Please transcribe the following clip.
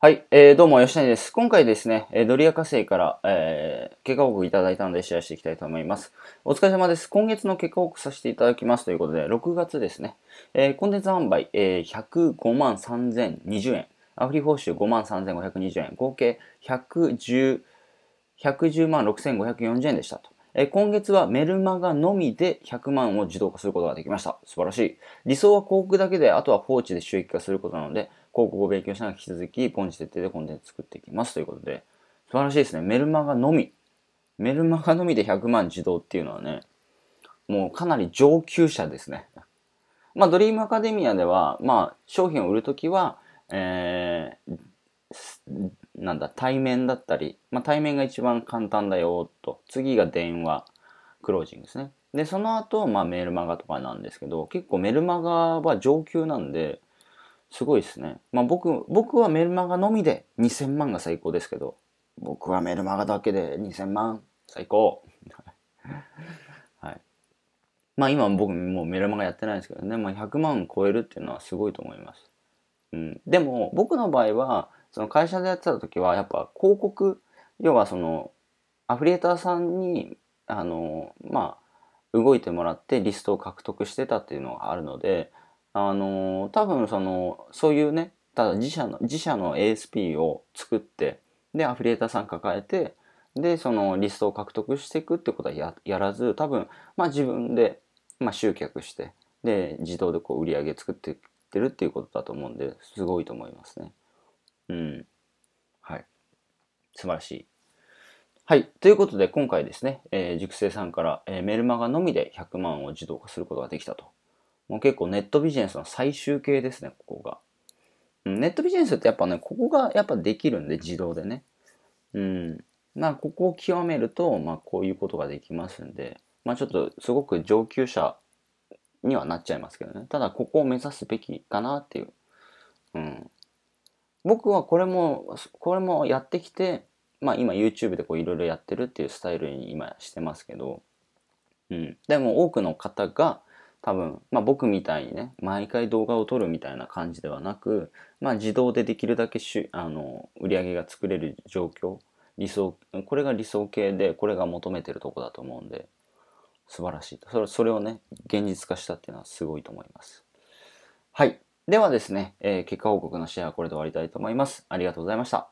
はい、えー、どうも、吉谷です。今回ですね、えドリア火星から、えー、結果報告いただいたのでシェアしていきたいと思います。お疲れ様です。今月の結果報告させていただきますということで、6月ですね、えー、コンテンツ販売、えー、105万3020円、アフリ報酬5万3520円、合計110、110万6540円でしたと。え今月はメルマガのみで100万を自動化することができました。素晴らしい。理想は広告だけで、あとは放置で収益化することなので、広告を勉強しながら引き続き、ポンチ徹底でコンテンツ作っていきますということで、素晴らしいですね。メルマガのみ。メルマガのみで100万自動っていうのはね、もうかなり上級者ですね。まあ、ドリームアカデミアでは、まあ、商品を売るときは、えー、なんだ、対面だったり、まあ、対面が一番簡単だよ、と。次が電話、クロージングですね。で、その後、まあ、メールマガとかなんですけど、結構メルマガは上級なんで、すごいですね。まあ僕、僕はメルマガのみで2000万が最高ですけど、僕はメルマガだけで2000万、最高。はい。まあ今僕もうメルマガやってないですけどね、まあ100万超えるっていうのはすごいと思います。うん。でも僕の場合は、その会社でやってた時はやっぱ広告、要はそのアフリエーターさんに、あの、まあ、動いてもらってリストを獲得してたっていうのがあるので、あの多分そのそういうねただ自社の自社の ASP を作ってでアフィリエーターさん抱えてでそのリストを獲得していくってことはややらず多分、まあ、自分で、まあ、集客してで自動でこう売り上げ作っていってるっていうことだと思うんですごいと思いますね。うんはい素晴らしい。はい。ということで、今回ですね、えー、塾生さんから、えー、メルマガのみで100万を自動化することができたともう結構ネットビジネスの最終形ですね、ここが。ネットビジネスってやっぱね、ここがやっぱできるんで、自動でね。うん。まあ、ここを極めると、まあ、こういうことができますんで、まあ、ちょっとすごく上級者にはなっちゃいますけどね。ただ、ここを目指すべきかなっていう。うん。僕はこれも、これもやってきて、まあ、今 YouTube でこういろいろやってるっていうスタイルに今してますけど、うん。でも多くの方が、多分、まあ、僕みたいにね毎回動画を撮るみたいな感じではなく、まあ、自動でできるだけしあの売り上げが作れる状況理想これが理想形でこれが求めてるとこだと思うんで素晴らしいそれそれをね現実化したっていうのはすごいと思いますはいではですね、えー、結果報告のシェアはこれで終わりたいと思いますありがとうございました